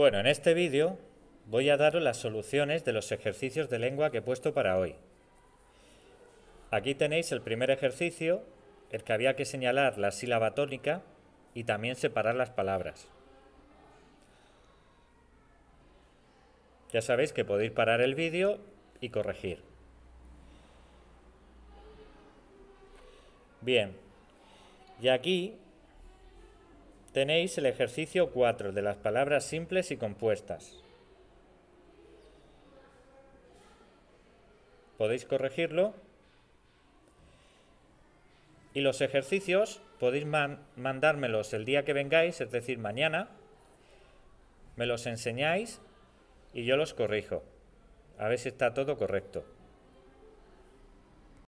Bueno, en este vídeo voy a daros las soluciones de los ejercicios de lengua que he puesto para hoy. Aquí tenéis el primer ejercicio, el que había que señalar la sílaba tónica y también separar las palabras. Ya sabéis que podéis parar el vídeo y corregir. Bien, y aquí Tenéis el ejercicio 4 de las palabras simples y compuestas. Podéis corregirlo. Y los ejercicios podéis mandármelos el día que vengáis, es decir, mañana. Me los enseñáis y yo los corrijo. A ver si está todo correcto.